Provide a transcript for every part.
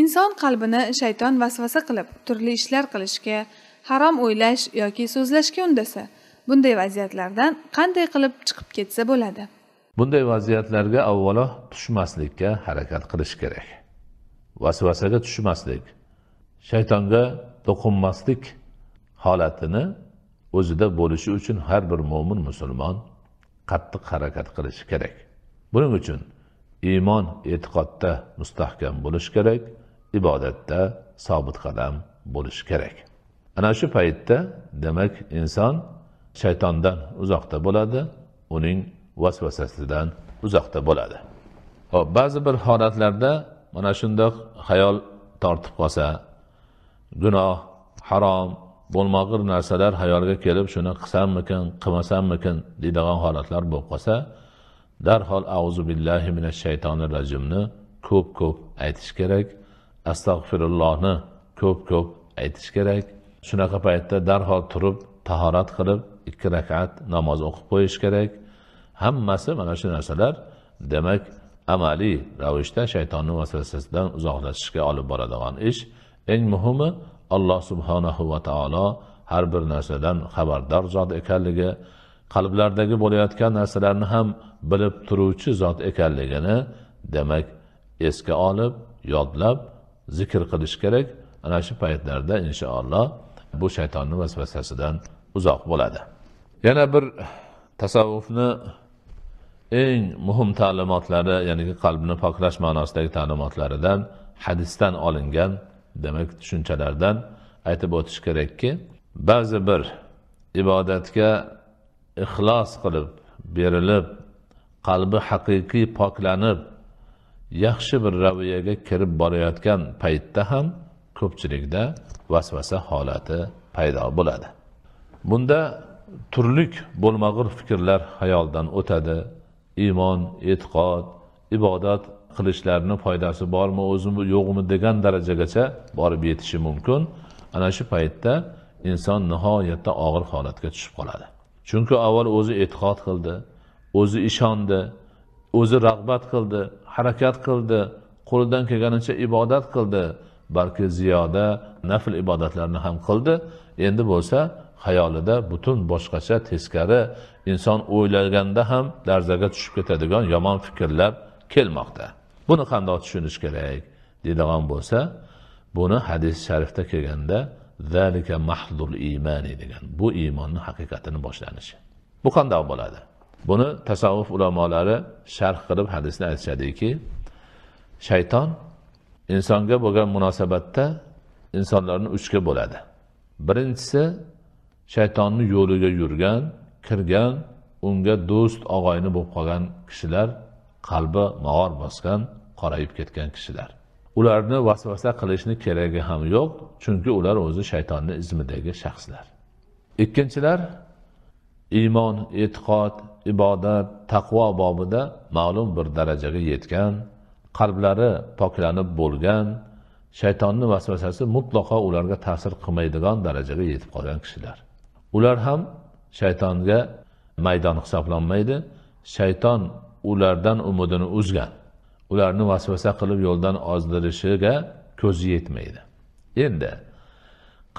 inson qalbini shayton vasvasa qilib turli ishlar qilishga harom o'ylash yoki so'zlashga undasa bunday vaziyatlardan qanday qilib chiqib ketsa bo'ladi bunday vaziyatlarga avvalo tushmaslikka harakat qilish kerak vasvasaga tushmaslik shaytonga to'qinmaslik holatini o'zida bo'lishi uchun har bir mo'min musulmon qattiq harakat qilishi kerak buning uchun iymon e'tiqodda mustahkam bo'lish kerak ibodatda sobit qadam bo'lishi kerak ana shu paytda demak inson shaytondan uzoqda bo'ladi uning vasvasasidan uzoqda bo'ladi hop ba'zi bir holatlarda mana shundoq xayol tortib qolsa gunoh harom bo'lmag'ir narsalar xayolga kelib shuni qilsammikin qilmasammikin deydigan holatlar bo'lib qolsa darhol auzu billahi minash shaytonir rajimni ko'p ko'p aytish kerak astag'firullohni ko'p ko'p aytish kerak shunaqa paytda darhol turib tahorat qilib ikki rakat namoz o'qib qo'yish kerak hammasi mana shu narsalar demak amaliy ravishda shaytonni vasvasasidan uzoqlashishga olib boradigan ish eng muhimi alloh subhanahu va taolo har bir narsadan xabardor zot ekanligi qalblardagi bo'layotgan narsalarni ham bilib turuvchi zot ekanligini demak esga olib yodlab zikr qilish kerak ana shu paytlarda inshaalloh bu shaytonni vasvasasidan uzoq bo'ladi yana bir tasavvufni eng muhim ta'limotlari ya'ni qalbni poklash ma'nosidagi ta'limotlaridan hadisdan olingan demak tushunchalardan aytib o'tish kerakki ba'zi bir ibodatga ixlos qilib berilib qalbi haqiqiy poklanib yaxshi bir raviyaga kirib borayotgan paytda ham ko'pchilikda vasvasa holati paydo bo'ladi bunda turlik bo'lmag'ur fikrlar hayoldan o'tadi iymon e'tiqod ibodat qilishlarni foydasi bormi o'zimi yo'qmi degan darajagacha borib yetishi mumkin ana shu paytda inson nihoyatda og'ir holatga tushib qoladi chunki avval o'zi e'tiqod qildi o'zi ishondi o'zi rag'bat qildi harakat qildi qo'lidan kelganicha ibodat qildi balki ziyoda nafl ibodatlarni ham qildi endi bo'lsa xayolida butun boshqacha teskari inson o'ylaganda ham larzaga tushib ketadigan yomon fikrlar kelmoqda buni qandoq tushunish kerak deydigan bo'lsa buni hadis sharifda kelganda zalika mahdul imani degan bu iymonni haqiqatini boshlanishi bu qandoq bo'ladi buni tasavvuf ulamolari sharh qilib hadisni aytishadiki shayton insonga bo'lgan munosabatda insonlarni uchga bo'ladi birinchisi shaytonni yo'liga yurgan kirgan unga do'st og'ayni bo'lib qolgan kishilar qalbi mag'or bosgan qorayib ketgan kishilar ularni vasvasa qilishni keragi ham yo'q chunki ular o'zi shaytonni izmidagi shaxslar ikkinchilar iymon e'tiqod ibodat taqvo bobida ma'lum bir darajaga yetgan qalblari poklanib bo'lgan shaytonni vasvasasi mutlaqo ularga ta'sir qilmaydigan darajaga yetib qolgan kishilar ular ham shaytonga maydon hisoblanmaydi shayton ulardan umidini uzgan ularni vasvasa qilib yo'ldan ozdirishiga ko'zi yetmaydi endi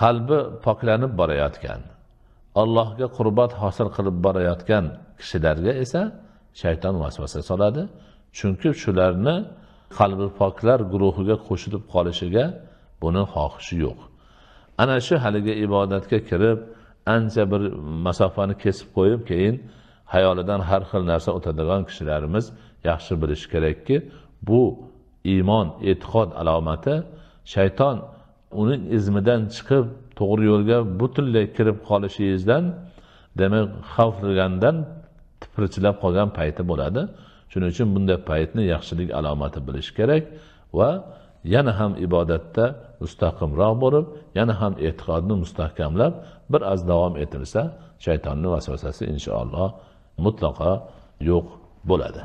qalbi poklanib borayotgan allohga qurbat hosil qilib borayotgan kishilarga esa shayton vasvasa soladi chunki shularni qalbi poklar guruhiga qo'shilib qolishiga buni xohishi yo'q ana shu haligi ibodatga kirib ancha bir masofani kesib qo'yib keyin hayolidan har xil narsa o'tadigan kishilarimiz yaxshi bilishi kerakki bu iymon e'tiqod alomati shayton uning izmidan chiqib to'g'ri yo'lga butunlay kirib qolishingizdan demak xavflangandan tipirchilab qolgan payti bo'ladi shuning uchun bunday paytni yaxshilik alomati bilish kerak va yana ham ibodatda mustaqimroq bo'lib yana ham e'tiqodni mustahkamlab bir oz davom etilsa shaytonni vasvasasi inshaalloh mutlaqo yo'q bo'ladi